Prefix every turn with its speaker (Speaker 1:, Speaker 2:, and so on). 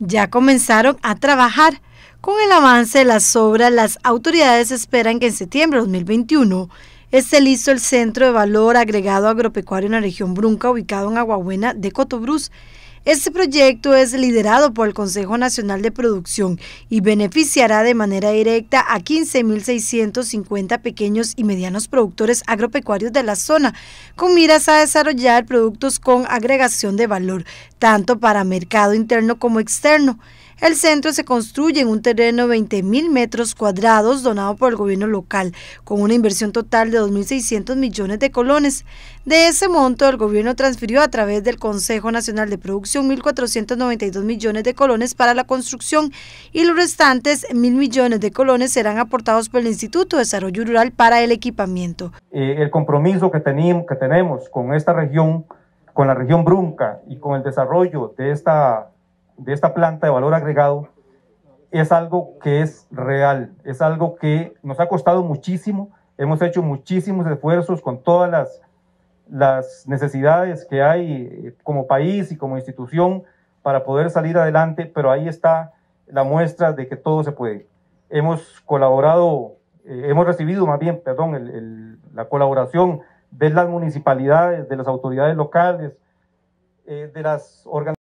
Speaker 1: ya comenzaron a trabajar. Con el avance de las obras, las autoridades esperan que en septiembre de 2021 esté listo el Centro de Valor Agregado Agropecuario en la región Brunca, ubicado en Aguabuena de Cotobruz, este proyecto es liderado por el Consejo Nacional de Producción y beneficiará de manera directa a 15.650 pequeños y medianos productores agropecuarios de la zona, con miras a desarrollar productos con agregación de valor, tanto para mercado interno como externo. El centro se construye en un terreno de 20.000 metros cuadrados donado por el gobierno local, con una inversión total de 2.600 millones de colones. De ese monto, el gobierno transfirió a través del Consejo Nacional de Producción 1.492 millones de colones para la construcción y los restantes 1.000 millones de colones serán aportados por el Instituto de Desarrollo Rural para el equipamiento.
Speaker 2: Eh, el compromiso que, que tenemos con esta región, con la región Brunca y con el desarrollo de esta, de esta planta de valor agregado es algo que es real, es algo que nos ha costado muchísimo, hemos hecho muchísimos esfuerzos con todas las las necesidades que hay eh, como país y como institución para poder salir adelante, pero ahí está la muestra de que todo se puede. Hemos colaborado, eh, hemos recibido más bien, perdón, la colaboración de las municipalidades, de las autoridades locales, eh, de las organizaciones.